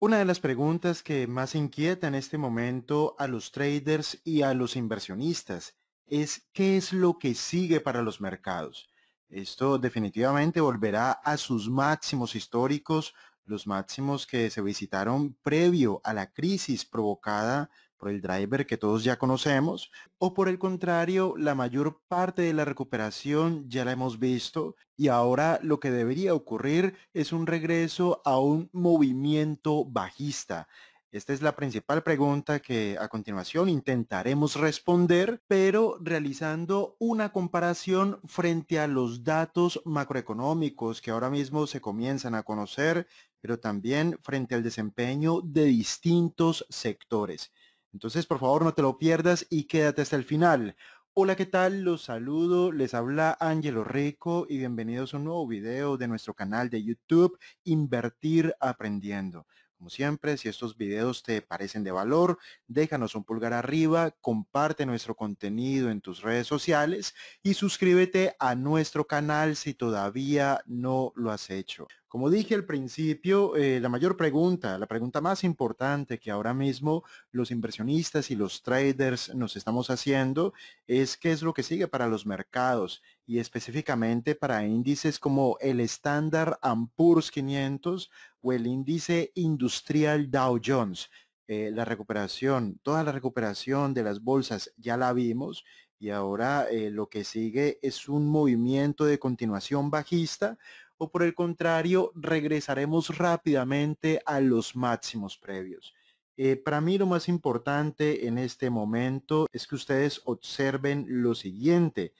Una de las preguntas que más inquieta en este momento a los traders y a los inversionistas es qué es lo que sigue para los mercados. Esto definitivamente volverá a sus máximos históricos, los máximos que se visitaron previo a la crisis provocada por el driver que todos ya conocemos, o por el contrario, la mayor parte de la recuperación ya la hemos visto y ahora lo que debería ocurrir es un regreso a un movimiento bajista. Esta es la principal pregunta que a continuación intentaremos responder, pero realizando una comparación frente a los datos macroeconómicos que ahora mismo se comienzan a conocer, pero también frente al desempeño de distintos sectores. Entonces, por favor, no te lo pierdas y quédate hasta el final. Hola, ¿qué tal? Los saludo, les habla Angelo Rico y bienvenidos a un nuevo video de nuestro canal de YouTube, Invertir Aprendiendo. Como siempre, si estos videos te parecen de valor, déjanos un pulgar arriba, comparte nuestro contenido en tus redes sociales y suscríbete a nuestro canal si todavía no lo has hecho. Como dije al principio, eh, la mayor pregunta, la pregunta más importante que ahora mismo los inversionistas y los traders nos estamos haciendo es qué es lo que sigue para los mercados y específicamente para índices como el estándar Poor's 500 o el índice industrial Dow Jones. Eh, la recuperación, toda la recuperación de las bolsas ya la vimos y ahora eh, lo que sigue es un movimiento de continuación bajista o por el contrario regresaremos rápidamente a los máximos previos. Eh, para mí lo más importante en este momento es que ustedes observen lo siguiente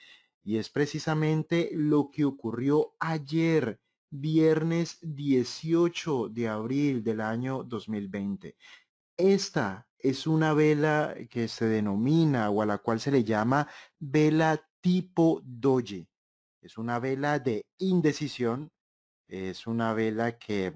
y es precisamente lo que ocurrió ayer, viernes 18 de abril del año 2020. Esta es una vela que se denomina o a la cual se le llama vela tipo doye. Es una vela de indecisión, es una vela que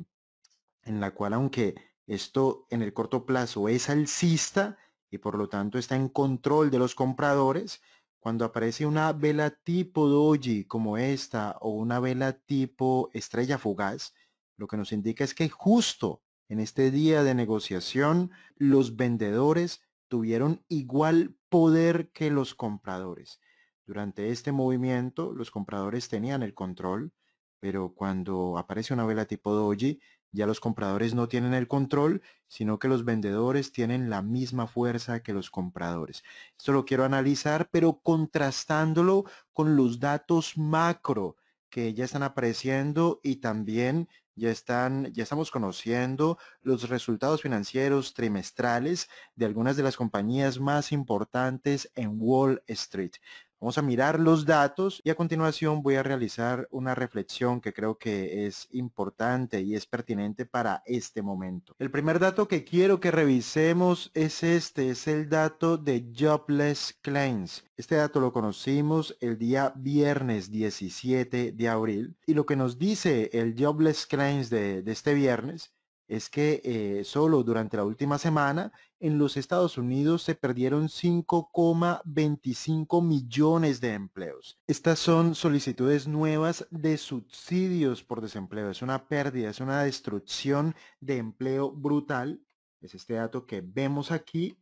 en la cual aunque esto en el corto plazo es alcista y por lo tanto está en control de los compradores, cuando aparece una vela tipo doji como esta o una vela tipo estrella fugaz, lo que nos indica es que justo en este día de negociación los vendedores tuvieron igual poder que los compradores. Durante este movimiento, los compradores tenían el control, pero cuando aparece una vela tipo doji, ya los compradores no tienen el control, sino que los vendedores tienen la misma fuerza que los compradores. Esto lo quiero analizar, pero contrastándolo con los datos macro que ya están apareciendo y también ya están ya estamos conociendo los resultados financieros trimestrales de algunas de las compañías más importantes en Wall Street. Vamos a mirar los datos y a continuación voy a realizar una reflexión que creo que es importante y es pertinente para este momento. El primer dato que quiero que revisemos es este, es el dato de Jobless Claims. Este dato lo conocimos el día viernes 17 de abril y lo que nos dice el Jobless Claims de, este viernes es que eh, solo durante la última semana en los Estados Unidos se perdieron 5,25 millones de empleos. Estas son solicitudes nuevas de subsidios por desempleo. Es una pérdida, es una destrucción de empleo brutal. Es este dato que vemos aquí.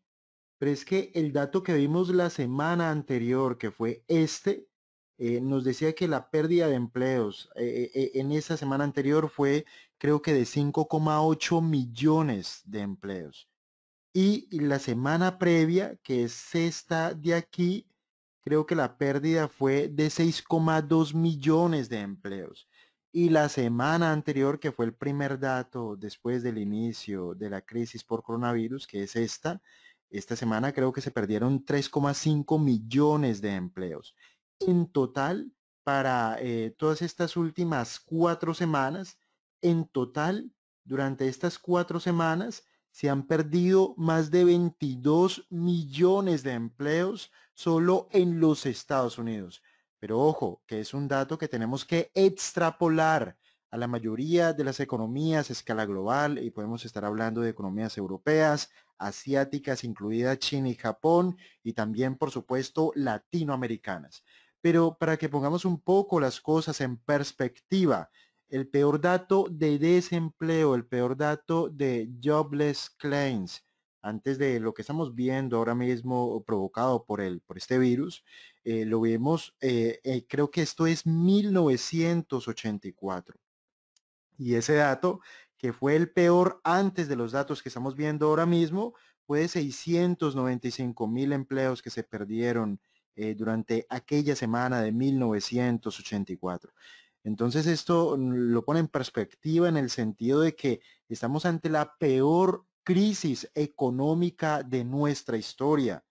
Pero es que el dato que vimos la semana anterior, que fue este, eh, nos decía que la pérdida de empleos eh, en esa semana anterior fue creo que de 5,8 millones de empleos. Y la semana previa, que es esta de aquí, creo que la pérdida fue de 6,2 millones de empleos. Y la semana anterior, que fue el primer dato después del inicio de la crisis por coronavirus, que es esta, esta semana creo que se perdieron 3,5 millones de empleos. En total, para eh, todas estas últimas cuatro semanas, en total, durante estas cuatro semanas, se han perdido más de 22 millones de empleos solo en los Estados Unidos. Pero ojo, que es un dato que tenemos que extrapolar a la mayoría de las economías a escala global, y podemos estar hablando de economías europeas, asiáticas, incluida China y Japón, y también, por supuesto, latinoamericanas. Pero para que pongamos un poco las cosas en perspectiva, el peor dato de desempleo, el peor dato de jobless claims, antes de lo que estamos viendo ahora mismo provocado por, el, por este virus, eh, lo vemos, eh, eh, creo que esto es 1984. Y ese dato, que fue el peor antes de los datos que estamos viendo ahora mismo, fue de 695 mil empleos que se perdieron durante aquella semana de 1984. Entonces esto lo pone en perspectiva en el sentido de que estamos ante la peor crisis económica de nuestra historia,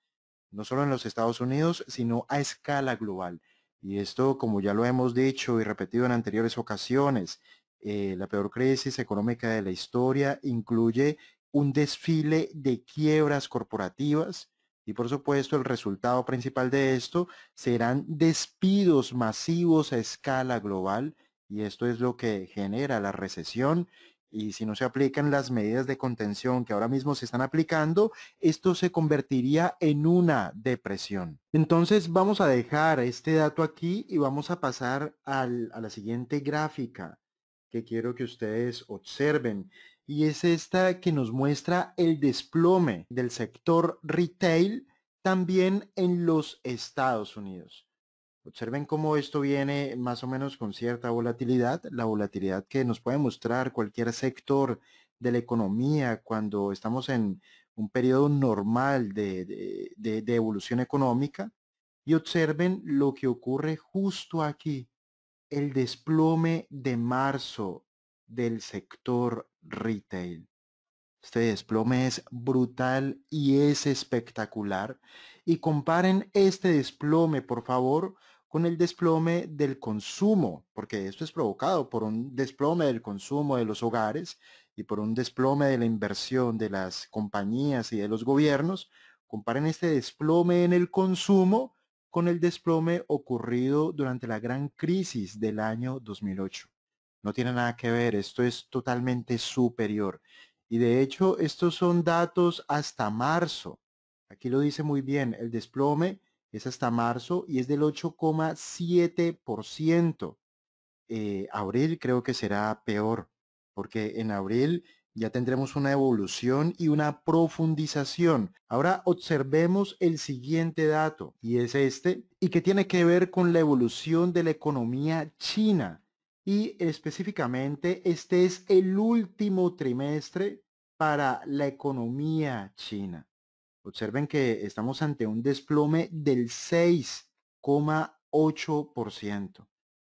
no solo en los Estados Unidos, sino a escala global. Y esto, como ya lo hemos dicho y repetido en anteriores ocasiones, eh, la peor crisis económica de la historia incluye un desfile de quiebras corporativas, y por supuesto, el resultado principal de esto serán despidos masivos a escala global y esto es lo que genera la recesión y si no se aplican las medidas de contención que ahora mismo se están aplicando, esto se convertiría en una depresión. Entonces vamos a dejar este dato aquí y vamos a pasar a la siguiente gráfica que quiero que ustedes observen y es esta que nos muestra el desplome del sector retail también en los Estados Unidos. Observen cómo esto viene más o menos con cierta volatilidad, la volatilidad que nos puede mostrar cualquier sector de la economía cuando estamos en un periodo normal de, evolución económica. Y observen lo que ocurre justo aquí, el desplome de marzo del sector retail. Este desplome es brutal y es espectacular. Y comparen este desplome, por favor, con el desplome del consumo, porque esto es provocado por un desplome del consumo de los hogares y por un desplome de la inversión de las compañías y de los gobiernos. Comparen este desplome en el consumo con el desplome ocurrido durante la gran crisis del año 2008 no tiene nada que ver, esto es totalmente superior. Y de hecho, estos son datos hasta marzo. Aquí lo dice muy bien, el desplome es hasta marzo y es del 8,7%. Eh, abril creo que será peor, porque en abril ya tendremos una evolución y una profundización. Ahora observemos el siguiente dato, y es este, y que tiene que ver con la evolución de la economía china y específicamente este es el último trimestre para la economía china. Observen que estamos ante un desplome del 6,8%.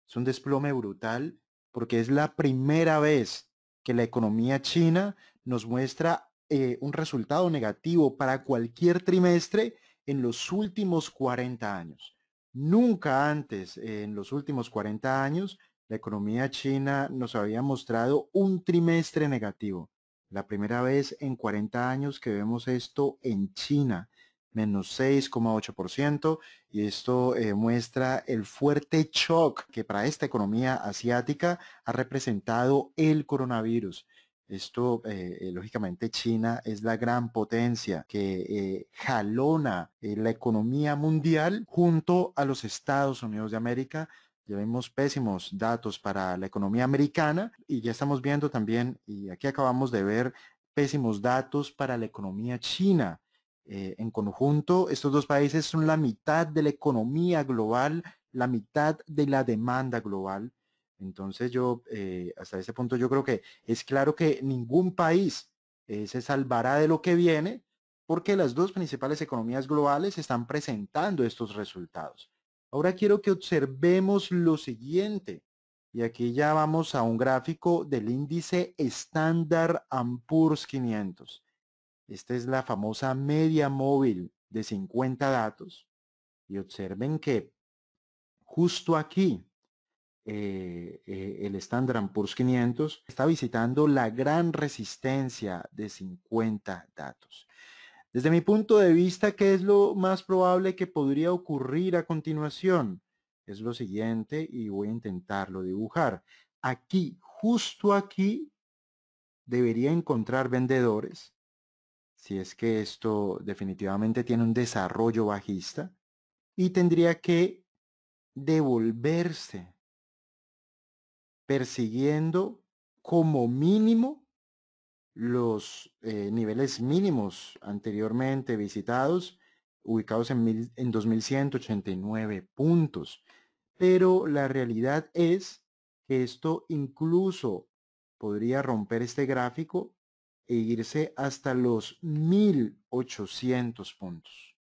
Es un desplome brutal porque es la primera vez que la economía china nos muestra eh, un resultado negativo para cualquier trimestre en los últimos 40 años. Nunca antes, eh, en los últimos 40 años, la economía china nos había mostrado un trimestre negativo. La primera vez en 40 años que vemos esto en China, menos 6,8%, y esto eh, muestra el fuerte shock que para esta economía asiática ha representado el coronavirus. Esto, eh, eh, lógicamente, China es la gran potencia que jalona la economía mundial junto a los Estados Unidos de América ya vemos pésimos datos para la economía americana y ya estamos viendo también, y aquí acabamos de ver, pésimos datos para la economía china. Eh, en conjunto, estos dos países son la mitad de la economía global, la mitad de la demanda global. Entonces yo, eh, hasta ese punto, yo creo que es claro que ningún país eh, se salvará de lo que viene porque las dos principales economías globales están presentando estos resultados. Ahora quiero que observemos lo siguiente. Y aquí ya vamos a un gráfico del índice estándar Ampurs 500. Esta es la famosa media móvil de 50 datos. Y observen que justo aquí eh, eh, el estándar Poor's 500 está visitando la gran resistencia de 50 datos. Desde mi punto de vista, ¿qué es lo más probable que podría ocurrir a continuación? Es lo siguiente y voy a intentarlo dibujar. Aquí, justo aquí, debería encontrar vendedores. Si es que esto definitivamente tiene un desarrollo bajista. Y tendría que devolverse persiguiendo como mínimo los eh, niveles mínimos anteriormente visitados, ubicados en, mil, en 2189 puntos. Pero la realidad es que esto incluso podría romper este gráfico e irse hasta los 1800 puntos.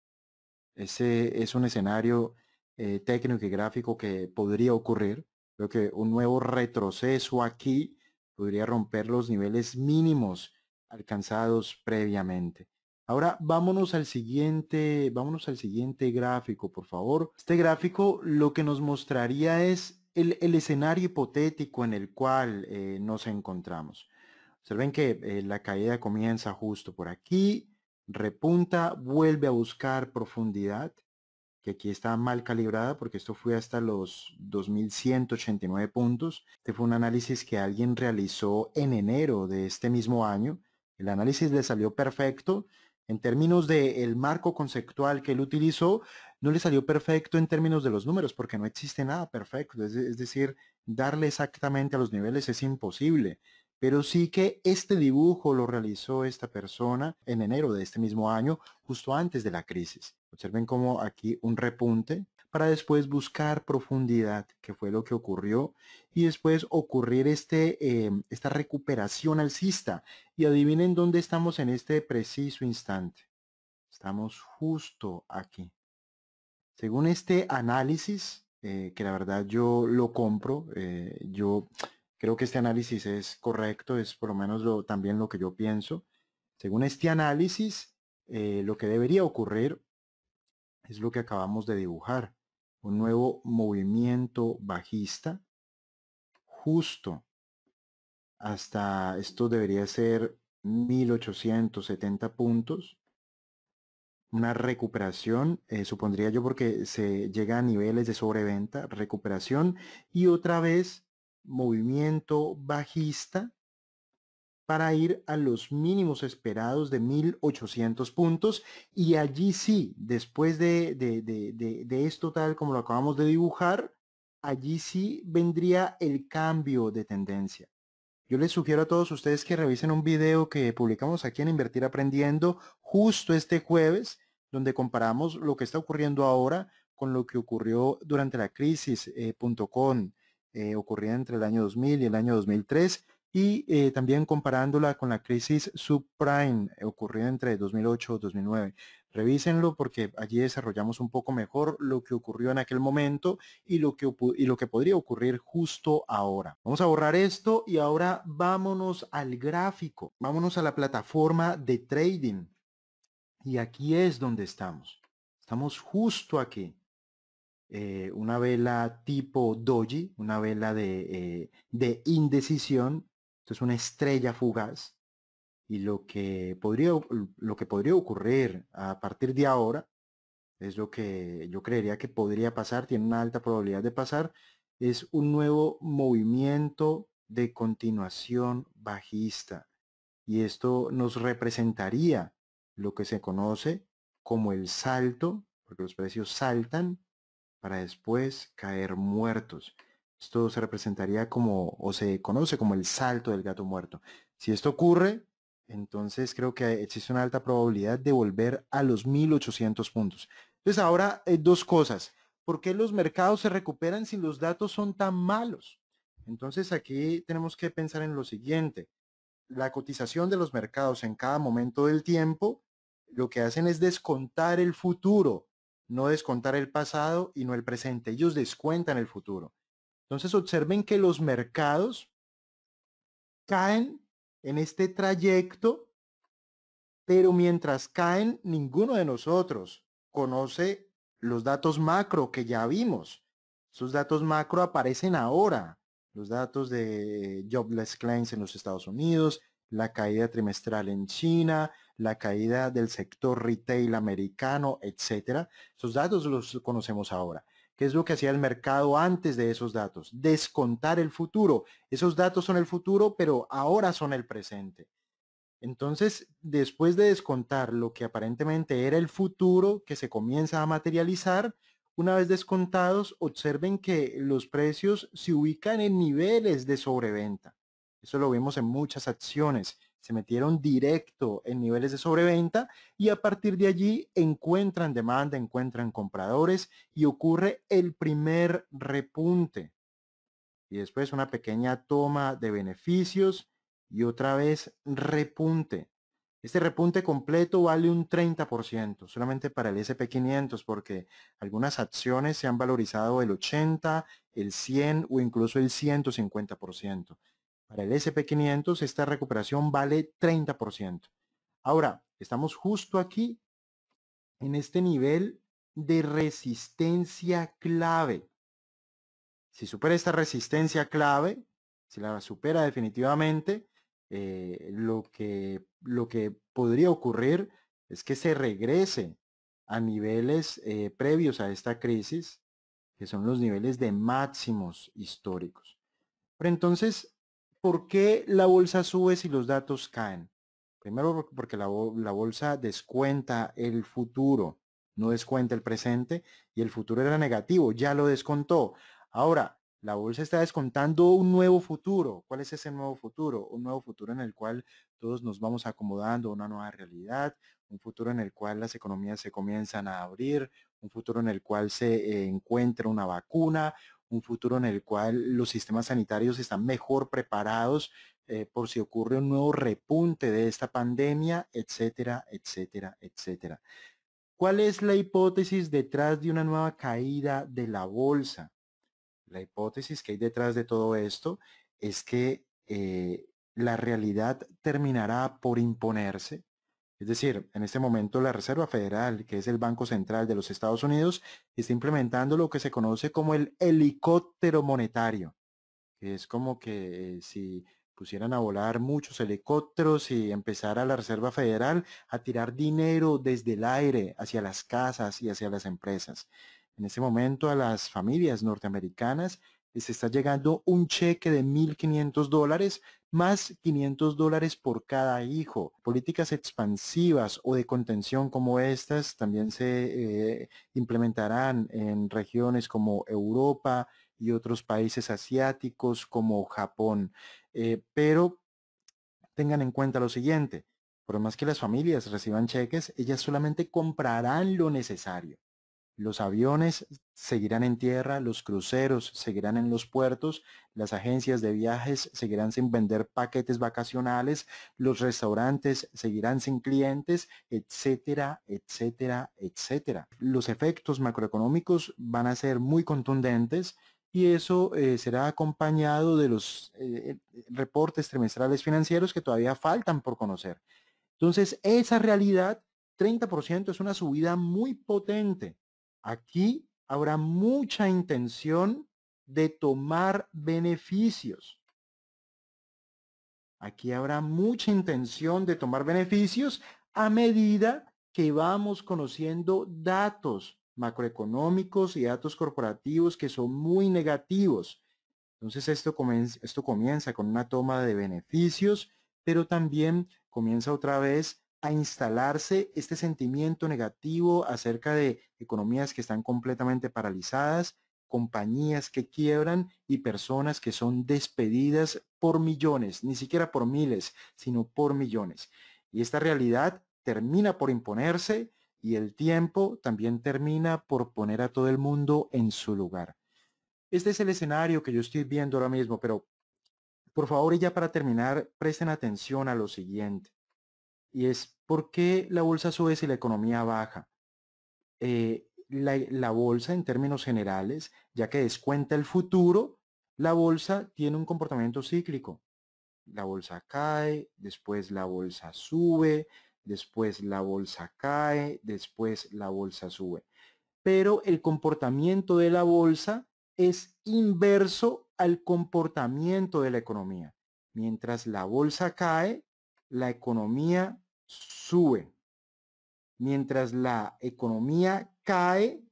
Ese es un escenario eh, técnico y gráfico que podría ocurrir. Creo que un nuevo retroceso aquí podría romper los niveles mínimos alcanzados previamente. Ahora vámonos al siguiente, vámonos al siguiente gráfico, por favor. Este gráfico lo que nos mostraría es el, escenario hipotético en el cual eh, nos encontramos. Observen que eh, la caída comienza justo por aquí, repunta, vuelve a buscar profundidad que aquí está mal calibrada porque esto fue hasta los 2189 puntos. Este fue un análisis que alguien realizó en enero de este mismo año. El análisis le salió perfecto en términos del marco conceptual que él utilizó, no le salió perfecto en términos de los números porque no existe nada perfecto. es decir, darle exactamente a los niveles es imposible pero sí que este dibujo lo realizó esta persona en enero de este mismo año, justo antes de la crisis. Observen como aquí un repunte para después buscar profundidad, que fue lo que ocurrió, y después ocurrir este, eh, esta recuperación alcista. Y adivinen dónde estamos en este preciso instante. Estamos justo aquí. Según este análisis, eh, que la verdad yo lo compro, eh, yo creo que este análisis es correcto, es por lo menos también lo que yo pienso. Según este análisis, lo que debería ocurrir es lo que acabamos de dibujar, un nuevo movimiento bajista justo hasta esto debería ser 1870 puntos. Una recuperación, eh, supondría yo porque se llega a niveles de sobreventa, recuperación y otra vez movimiento bajista para ir a los mínimos esperados de 1.800 puntos y allí sí, después de, de, esto tal como lo acabamos de dibujar, allí sí vendría el cambio de tendencia. Yo les sugiero a todos ustedes que revisen un video que publicamos aquí en Invertir Aprendiendo justo este jueves, donde comparamos lo que está ocurriendo ahora con lo que ocurrió durante la crisis eh, eh ocurrida entre el año 2000 y el año 2003 y eh, también comparándola con la crisis subprime ocurrida entre 2008 y 2009. Revísenlo porque allí desarrollamos un poco mejor lo que ocurrió en aquel momento y lo que, y lo que podría ocurrir justo ahora. Vamos a borrar esto y ahora vámonos al gráfico, vámonos a la plataforma de trading. Y aquí es donde estamos. Estamos justo aquí. Eh, una vela tipo doji, una vela de eh, indecisión, esto es una estrella fugaz y lo que podría, lo que podría ocurrir a partir de ahora es lo que yo creería que podría pasar, tiene una alta probabilidad de pasar, es un nuevo movimiento de continuación bajista. Y esto nos representaría lo que se conoce como el salto, porque los precios saltan para después caer muertos. Esto se representaría como, o se conoce como el salto del gato muerto. Si esto ocurre, entonces creo que existe una alta probabilidad de volver a los 1800 puntos. Entonces ahora hay eh, dos cosas. ¿Por qué los mercados se recuperan si los datos son tan malos? Entonces aquí tenemos que pensar en lo siguiente. La cotización de los mercados en cada momento del tiempo lo que hacen es descontar el futuro, no descontar el pasado y no el presente. Ellos descuentan el futuro. Entonces observen que los mercados caen en este trayecto, pero mientras caen, ninguno de nosotros conoce los datos macro que ya vimos. Sus datos macro aparecen ahora. Los datos de jobless claims en los Estados Unidos, la caída trimestral en China, la caída del sector retail americano, etcétera. Sus datos los conocemos ahora. ¿Qué es lo que hacía el mercado antes de esos datos, descontar el futuro. Esos datos son el futuro, pero ahora son el presente. Entonces, después de descontar lo que aparentemente era el futuro que se comienza a materializar, una vez descontados, observen que los precios se ubican en niveles de sobreventa. Eso lo vemos en muchas acciones se metieron directo en niveles de sobreventa y a partir de allí encuentran demanda, encuentran compradores y ocurre el primer repunte. Y después una pequeña toma de beneficios y otra vez repunte. Este repunte completo vale un 30% solamente para el SP500 porque algunas acciones se han valorizado el 80, el 100 o incluso el 150%. Para el SP500 esta recuperación vale 30%. Ahora, estamos justo aquí en este nivel de resistencia clave. Si supera esta resistencia clave, si la supera definitivamente, eh, lo, que, lo que podría ocurrir es que se regrese a niveles eh, previos a esta crisis, que son los niveles de máximos históricos. Pero entonces, ¿por qué la bolsa sube si los datos caen? Primero porque la, bolsa descuenta el futuro, no descuenta el presente y el futuro era negativo, ya lo descontó. Ahora, la bolsa está descontando un nuevo futuro. ¿Cuál es ese nuevo futuro? Un nuevo futuro en el cual todos nos vamos acomodando una nueva realidad, un futuro en el cual las economías se comienzan a abrir, un futuro en el cual se eh, encuentra una vacuna, un futuro en el cual los sistemas sanitarios están mejor preparados eh, por si ocurre un nuevo repunte de esta pandemia, etcétera, etcétera, etcétera. ¿Cuál es la hipótesis detrás de una nueva caída de la bolsa? La hipótesis que hay detrás de todo esto es que eh, la realidad terminará por imponerse es decir, en este momento la Reserva Federal, que es el Banco Central de los Estados Unidos, está implementando lo que se conoce como el helicóptero monetario, que es como que eh, si pusieran a volar muchos helicópteros y empezara la Reserva Federal a tirar dinero desde el aire hacia las casas y hacia las empresas. En este momento a las familias norteamericanas se está llegando un cheque de 1.500 dólares más 500 dólares por cada hijo. Políticas expansivas o de contención como estas también se eh, implementarán en regiones como Europa y otros países asiáticos como Japón. Eh, pero tengan en cuenta lo siguiente, por más que las familias reciban cheques, ellas solamente comprarán lo necesario. Los aviones seguirán en tierra, los cruceros seguirán en los puertos, las agencias de viajes seguirán sin vender paquetes vacacionales, los restaurantes seguirán sin clientes, etcétera, etcétera, etcétera. Los efectos macroeconómicos van a ser muy contundentes y eso eh, será acompañado de los eh, eh, reportes trimestrales financieros que todavía faltan por conocer. Entonces, esa realidad, 30% es una subida muy potente Aquí habrá mucha intención de tomar beneficios. Aquí habrá mucha intención de tomar beneficios a medida que vamos conociendo datos macroeconómicos y datos corporativos que son muy negativos. Entonces esto comienza, esto comienza con una toma de beneficios, pero también comienza otra vez a instalarse este sentimiento negativo acerca de economías que están completamente paralizadas, compañías que quiebran y personas que son despedidas por millones, ni siquiera por miles, sino por millones. Y esta realidad termina por imponerse y el tiempo también termina por poner a todo el mundo en su lugar. Este es el escenario que yo estoy viendo ahora mismo, pero por favor y ya para terminar, presten atención a lo siguiente y es ¿por qué la bolsa sube si la economía baja? Eh, la bolsa en términos generales, ya que descuenta el futuro, la bolsa tiene un comportamiento cíclico. La bolsa cae, después la bolsa sube, después la bolsa cae, después la bolsa sube. Pero el comportamiento de la bolsa es inverso al comportamiento de la economía. Mientras la bolsa cae, la economía sube. Mientras la economía cae,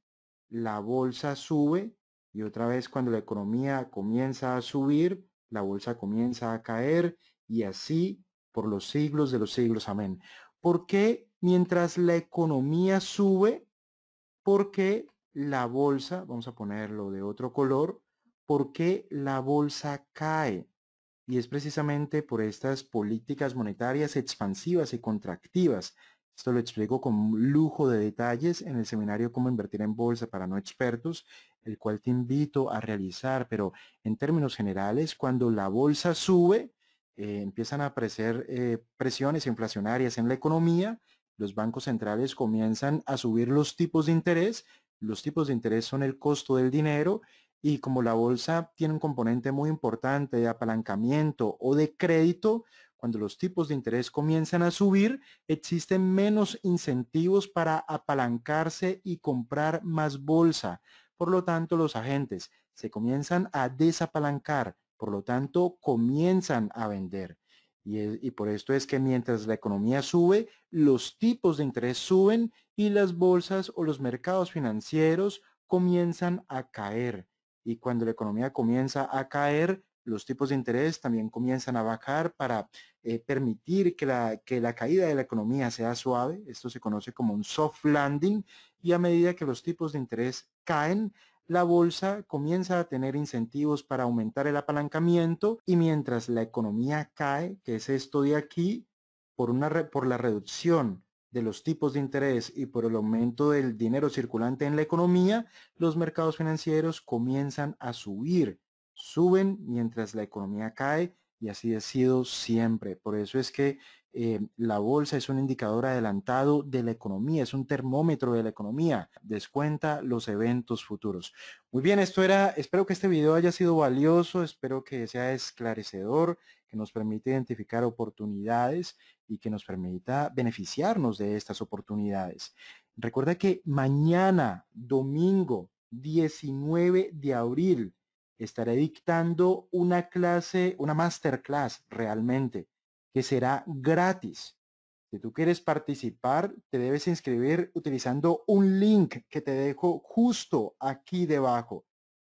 la bolsa sube y otra vez cuando la economía comienza a subir, la bolsa comienza a caer y así por los siglos de los siglos. Amén. ¿Por qué mientras la economía sube? Porque la bolsa, vamos a ponerlo de otro color, porque la bolsa cae? y es precisamente por estas políticas monetarias expansivas y contractivas. Esto lo explico con lujo de detalles en el seminario Cómo invertir en bolsa para no expertos, el cual te invito a realizar, pero en términos generales, cuando la bolsa sube, eh, empiezan a aparecer eh, presiones inflacionarias en la economía, los bancos centrales comienzan a subir los tipos de interés, los tipos de interés son el costo del dinero y como la bolsa tiene un componente muy importante de apalancamiento o de crédito, cuando los tipos de interés comienzan a subir, existen menos incentivos para apalancarse y comprar más bolsa. Por lo tanto, los agentes se comienzan a desapalancar, por lo tanto, comienzan a vender. Y, por esto es que mientras la economía sube, los tipos de interés suben y las bolsas o los mercados financieros comienzan a caer y cuando la economía comienza a caer, los tipos de interés también comienzan a bajar para eh, permitir que la, la caída de la economía sea suave. Esto se conoce como un soft landing y a medida que los tipos de interés caen, la bolsa comienza a tener incentivos para aumentar el apalancamiento y mientras la economía cae, que es esto de aquí, por, una por la reducción de los tipos de interés y por el aumento del dinero circulante en la economía, los mercados financieros comienzan a subir. Suben mientras la economía cae y así ha sido siempre. Por eso es que eh, la bolsa es un indicador adelantado de la economía, es un termómetro de la economía, descuenta los eventos futuros. Muy bien, esto era, espero que este video haya sido valioso, espero que sea esclarecedor que nos permite identificar oportunidades y que nos permita beneficiarnos de estas oportunidades. Recuerda que mañana, domingo 19 de abril, estaré dictando una clase, una masterclass realmente, que será gratis. Si tú quieres participar, te debes inscribir utilizando un link que te dejo justo aquí debajo.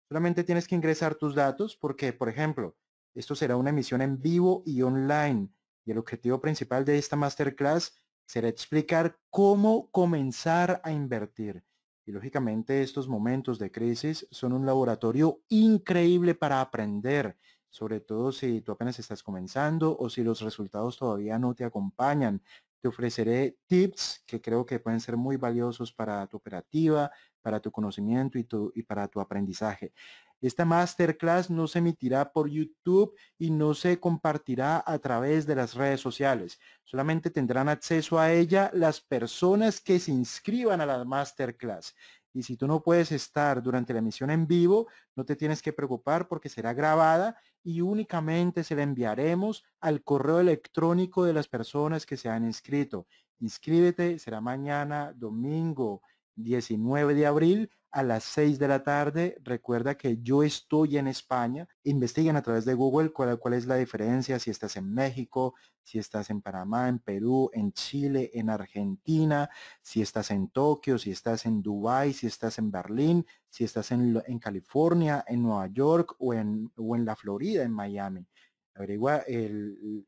Solamente tienes que ingresar tus datos porque, por ejemplo, esto será una emisión en vivo y online y el objetivo principal de esta masterclass será explicar cómo comenzar a invertir. Y lógicamente estos momentos de crisis son un laboratorio increíble para aprender, sobre todo si tú apenas estás comenzando o si los resultados todavía no te acompañan. Te ofreceré tips que creo que pueden ser muy valiosos para tu operativa, para tu conocimiento y, y para tu aprendizaje. Esta masterclass no se emitirá por YouTube y no se compartirá a través de las redes sociales. Solamente tendrán acceso a ella las personas que se inscriban a la masterclass. Y si tú no puedes estar durante la emisión en vivo, no te tienes que preocupar porque será grabada y únicamente se la enviaremos al correo electrónico de las personas que se han inscrito. Inscríbete, será mañana, domingo 19 de abril a las 6 de la tarde. Recuerda que yo estoy en España. Investiguen a través de Google cuál, es la diferencia, si estás en México, si estás en Panamá, en Perú, en Chile, en Argentina, si estás en Tokio, si estás en Dubái, si estás en Berlín, si estás en, California, en Nueva York o en, la Florida, en Miami. Averigua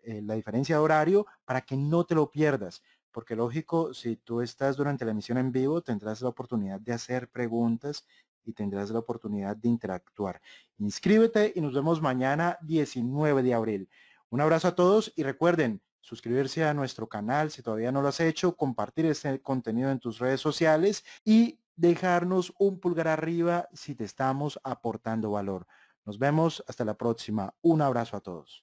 la diferencia de horario para que no te lo pierdas porque lógico, si tú estás durante la emisión en vivo, tendrás la oportunidad de hacer preguntas y tendrás la oportunidad de interactuar. Inscríbete y nos vemos mañana 19 de abril. Un abrazo a todos y recuerden suscribirse a nuestro canal si todavía no lo has hecho, compartir este contenido en tus redes sociales y dejarnos un pulgar arriba si te estamos aportando valor. Nos vemos hasta la próxima. Un abrazo a todos.